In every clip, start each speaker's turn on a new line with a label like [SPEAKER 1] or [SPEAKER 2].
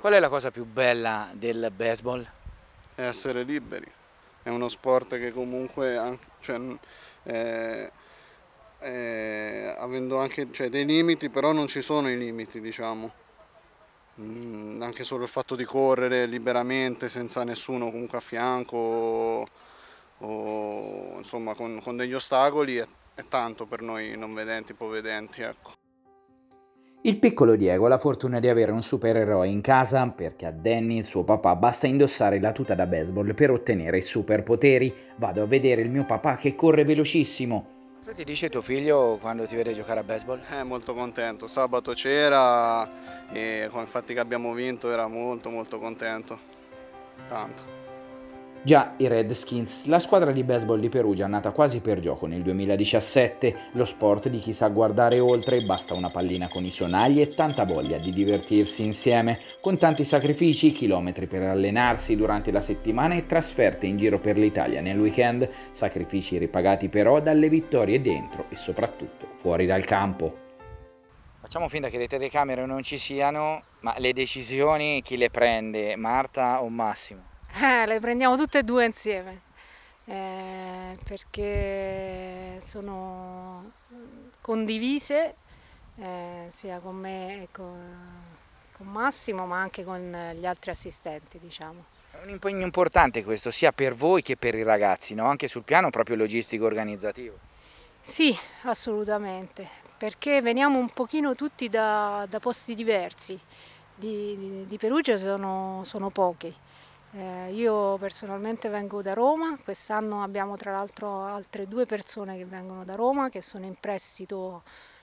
[SPEAKER 1] Qual è la cosa più bella del baseball?
[SPEAKER 2] È essere liberi. È uno sport che comunque, cioè, eh, eh, avendo anche cioè, dei limiti, però non ci sono i limiti, diciamo. Mm, anche solo il fatto di correre liberamente, senza nessuno comunque a fianco, o, o insomma con, con, degli ostacoli, è, è, tanto per noi non vedenti, ipovedenti, ecco.
[SPEAKER 1] Il piccolo Diego ha la fortuna di avere un supereroe in casa perché a Danny, suo papà, basta indossare la tuta da baseball per ottenere i superpoteri. Vado a vedere il mio papà che corre velocissimo.
[SPEAKER 2] Cosa ti dice tuo figlio quando ti vede giocare a baseball? È eh, molto contento, sabato c'era e con infatti che abbiamo vinto era molto molto contento, tanto.
[SPEAKER 1] Già i Redskins, la squadra di baseball di Perugia nata quasi per gioco nel 2017, lo sport di chi sa guardare oltre, basta una pallina con i sonagli e tanta voglia di divertirsi insieme, con tanti sacrifici, chilometri per allenarsi durante la settimana e trasferte in giro per l'Italia nel weekend, sacrifici ripagati però dalle vittorie dentro e soprattutto fuori dal campo. Facciamo finta che le telecamere non ci siano, ma le decisioni chi le prende, Marta o Massimo?
[SPEAKER 3] Eh, le prendiamo tutte e due insieme, eh, perché sono mm, condivise eh, sia con me che con, con Massimo, ma anche con gli altri assistenti, diciamo.
[SPEAKER 1] È un impegno importante questo, sia per voi che per i ragazzi, no? anche sul piano proprio logistico organizzativo.
[SPEAKER 3] Sì, assolutamente, perché veniamo un pochino tutti da, da posti diversi, di, di, di Perugia sono, sono pochi. Eh, io personalmente vengo da Roma, quest'anno abbiamo tra l'altro altre due persone che vengono da Roma, che sono in prestito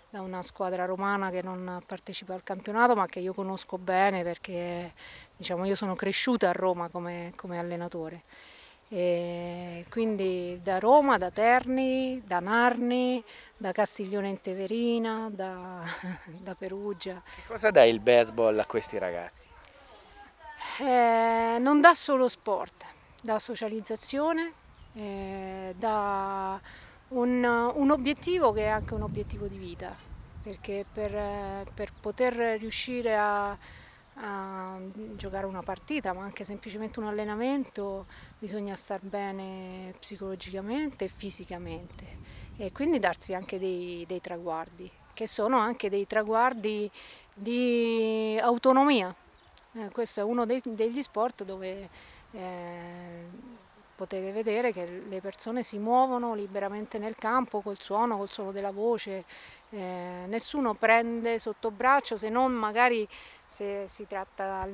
[SPEAKER 3] da una squadra romana che non partecipa al campionato ma che io conosco bene perché diciamo, io sono cresciuta a Roma come, come allenatore. E quindi da Roma, da Terni, da Narni, da Castiglione in Teverina, da, da Perugia.
[SPEAKER 1] Che cosa dà il baseball a questi ragazzi?
[SPEAKER 3] eh, non dà solo sport, dà socializzazione, eh, dà un, un, obiettivo che è anche un obiettivo di vita, perché per, per poter riuscire a, a giocare una partita, ma anche semplicemente un allenamento, bisogna star bene psicologicamente e fisicamente e quindi darsi anche dei, dei traguardi, che sono anche dei traguardi di autonomia. Eh, questo è uno dei, degli sport dove eh, potete vedere che le persone si muovono liberamente nel campo col suono, col suono della voce, eh, nessuno prende sotto braccio se non magari se si tratta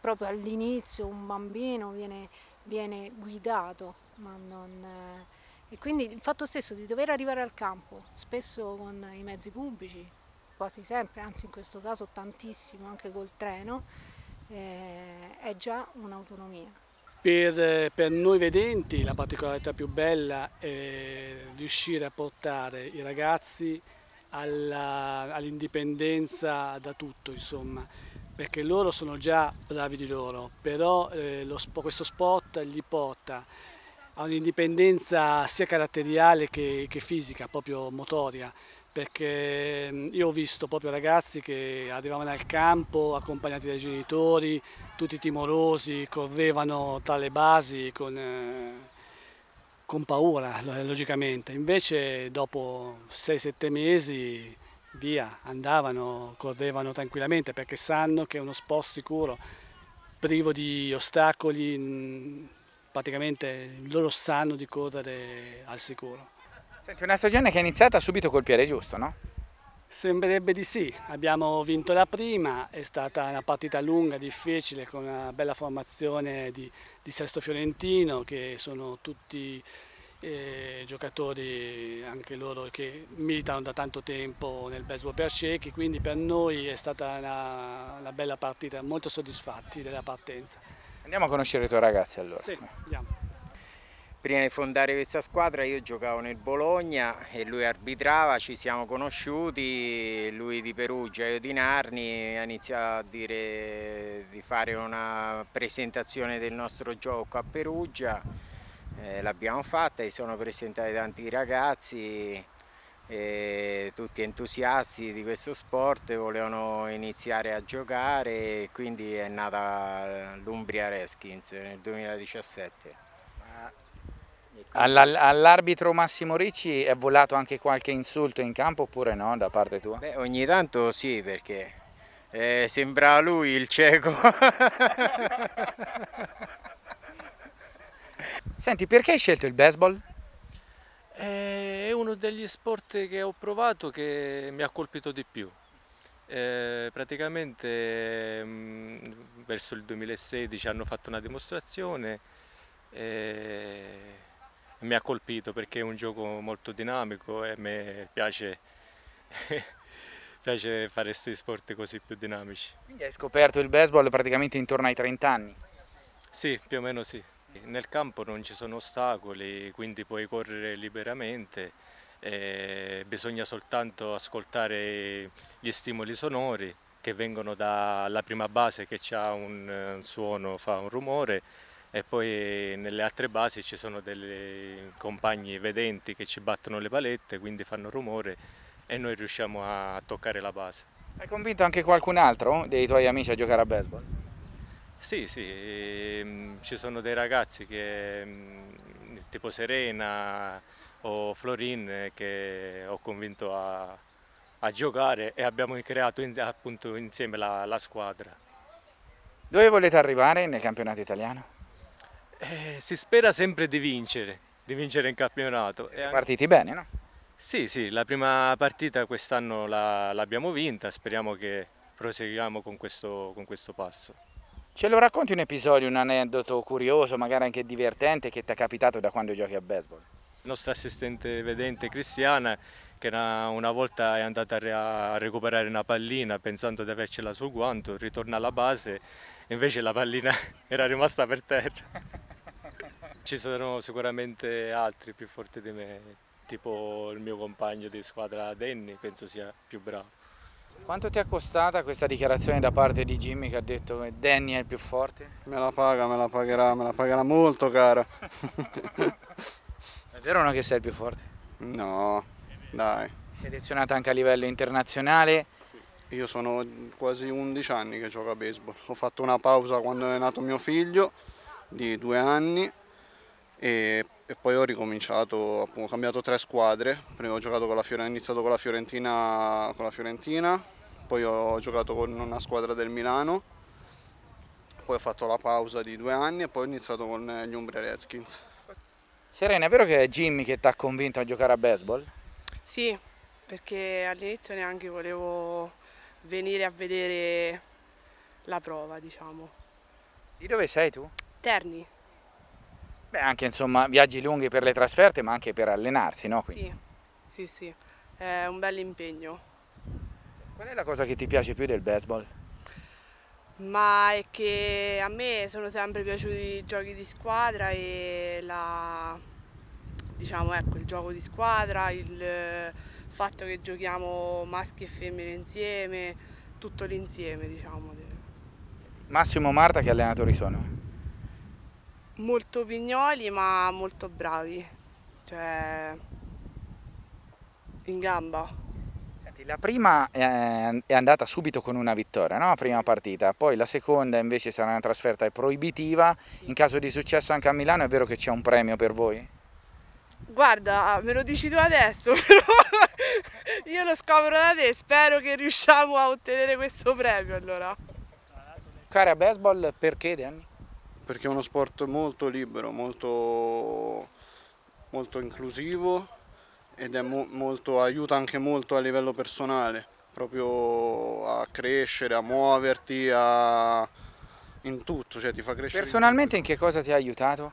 [SPEAKER 3] proprio all'inizio un bambino viene, viene guidato, non, eh, e quindi il fatto stesso di dover arrivare al campo, spesso con i mezzi pubblici, quasi sempre, anzi in questo caso tantissimo anche col treno, eh, è già un'autonomia.
[SPEAKER 4] Per, per, noi vedenti la particolarità più bella è riuscire a portare i ragazzi all'indipendenza all da tutto, insomma, perché loro sono già bravi di loro, però eh, lo, questo sport li porta a un'indipendenza sia caratteriale che, che fisica, proprio motoria perché mm, io ho visto proprio ragazzi che arrivavano al campo accompagnati dai genitori, tutti timorosi, correvano tra le basi con, eh, con paura, logicamente. Invece dopo 6-7 mesi via, andavano, correvano tranquillamente perché sanno che è uno sport sicuro, privo di ostacoli, mm, praticamente loro sanno di correre al sicuro.
[SPEAKER 1] Senti, una stagione che è iniziata subito col piede giusto, no?
[SPEAKER 4] Sembrerebbe di sì, abbiamo vinto la prima, è stata una partita lunga, difficile, con una bella formazione di, di Sesto Fiorentino che sono tutti eh, giocatori anche loro che militano da tanto tempo nel baseball per ciechi, quindi per noi è stata una, una bella partita, molto soddisfatti della partenza.
[SPEAKER 1] Andiamo a conoscere i tuoi ragazzi allora. Sì, andiamo. Prima di fondare questa squadra io giocavo nel Bologna e lui arbitrava, ci siamo conosciuti, lui di Perugia, io di Narni, ha iniziato a dire di fare una presentazione del nostro gioco a Perugia, eh, l'abbiamo fatta, si sono presentati tanti ragazzi, eh, tutti entusiasti di questo sport, volevano iniziare a giocare e quindi è nata l'Umbria Reskins nel 2017. All'arbitro Massimo Ricci è volato anche qualche insulto in campo oppure no da parte tua? Beh, ogni tanto sì perché eh, sembra lui il cieco. Senti, perché hai scelto il baseball?
[SPEAKER 5] Eh, è uno degli sport che ho provato che mi ha colpito di più. Eh, praticamente mh, mm, verso il 2016 hanno fatto una dimostrazione. Eh, mi ha colpito perché è un gioco molto dinamico e a me piace, piace fare questi sport così più dinamici.
[SPEAKER 1] Quindi hai scoperto il baseball praticamente intorno ai 30 anni?
[SPEAKER 5] Sì, più o meno sì. Nel campo non ci sono ostacoli, quindi puoi correre liberamente, bisogna soltanto ascoltare gli stimoli sonori che vengono dalla prima base che ha eh, un suono, fa un rumore e poi nelle altre basi ci sono dei compagni vedenti che ci battono le palette, quindi fanno rumore e noi riusciamo a toccare la base.
[SPEAKER 1] Hai convinto anche qualcun altro dei tuoi amici a giocare a baseball?
[SPEAKER 5] Sì, sì, ehm, ci sono dei ragazzi che, mm, tipo Serena o Florin che ho convinto a, a giocare e abbiamo creato appunto insieme la, la squadra.
[SPEAKER 1] Dove volete arrivare nel campionato italiano?
[SPEAKER 5] Eh, si spera sempre di vincere, di vincere in campionato. Siete anche... partiti bene, no? Sì, sì, la prima partita quest'anno l'abbiamo la, vinta, speriamo che proseguiamo con questo, con questo passo. Ce lo racconti un episodio, un aneddoto
[SPEAKER 1] curioso, magari anche divertente, che ti è capitato da quando giochi a baseball?
[SPEAKER 5] Il nostro assistente vedente Cristiana, che una, una volta è andata a, a, recuperare una pallina pensando di avercela sul guanto, ritorna alla base invece la pallina era rimasta per terra. Ci sono sicuramente altri più forti di me, tipo il mio compagno di squadra Danny, penso sia più bravo.
[SPEAKER 1] Quanto ti è costata questa dichiarazione da parte di Jimmy che ha detto che Danny è il più forte? Me la paga, me la pagherà, me la
[SPEAKER 2] pagherà molto cara. è
[SPEAKER 1] vero o no che sei il più forte? No, dai. Selezionato anche a livello internazionale? Sì. Io sono
[SPEAKER 2] quasi 11 anni che gioco a baseball, ho fatto una pausa quando è nato mio figlio di due anni e, e poi ho ricominciato, ho cambiato tre squadre, prima ho, ho iniziato con la, Fiorentina, con la Fiorentina, poi ho giocato con una squadra del Milano, poi ho fatto la pausa di due anni e poi ho iniziato
[SPEAKER 1] con gli Umbria Redskins. Serena, è vero che è Jimmy che ti ha convinto a giocare a baseball?
[SPEAKER 4] Sì, perché all'inizio neanche volevo venire a vedere la prova, diciamo.
[SPEAKER 1] Di dove sei tu? Terni. Beh, anche insomma viaggi lunghi per le trasferte, ma anche per allenarsi, no? Quindi.
[SPEAKER 4] Sì, sì, sì, è un bel impegno. Qual è la cosa che ti piace
[SPEAKER 1] più del baseball?
[SPEAKER 4] Ma è che a me sono sempre piaciuti i giochi di squadra e la, diciamo, ecco, il gioco di squadra, il fatto che giochiamo maschi e femmine insieme, tutto l'insieme, diciamo.
[SPEAKER 1] Massimo Marta che allenatori sono?
[SPEAKER 4] molto pignoli ma molto bravi, cioè in gamba.
[SPEAKER 1] la prima è andata subito con una vittoria, no? prima partita, poi la seconda invece sarà una trasferta proibitiva, in caso di successo anche a Milano è vero che c'è un premio per voi?
[SPEAKER 4] Guarda, ah, me lo dici tu adesso, però io lo scopro da te, spero che riusciamo a ottenere questo
[SPEAKER 1] premio allora. Cara baseball perché Danny? perché è uno sport
[SPEAKER 2] molto libero, molto, molto inclusivo ed mo molto, aiuta anche molto a livello personale, proprio a crescere, a muoverti, a... in tutto, cioè ti fa crescere.
[SPEAKER 1] Personalmente in, che cosa ti ha aiutato?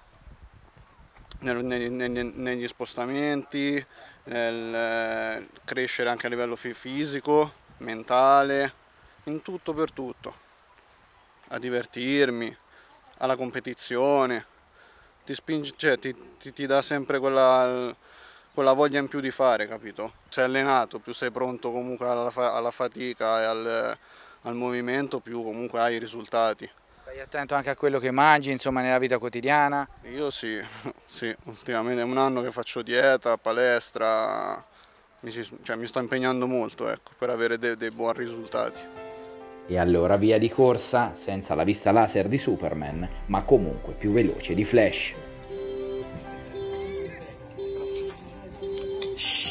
[SPEAKER 2] Nel, neg, neg, negli spostamenti, nel eh, crescere anche a livello fisico, mentale, in tutto per tutto, a divertirmi alla competizione, ti, spinge, cioè, ti, ti, ti dà sempre quella, quella, voglia in più di fare, capito? Sei allenato, più sei pronto comunque alla, alla fatica e al, al movimento, più comunque hai i risultati.
[SPEAKER 1] Stai attento anche a quello che mangi, insomma, nella vita quotidiana?
[SPEAKER 2] Io sì,
[SPEAKER 1] sì, ultimamente è un anno che faccio
[SPEAKER 2] dieta, palestra, mi, si, cioè, mi sto impegnando molto ecco, per avere dei, dei buoni risultati.
[SPEAKER 1] E allora via di corsa, senza la vista laser di Superman, ma comunque più veloce di Flash.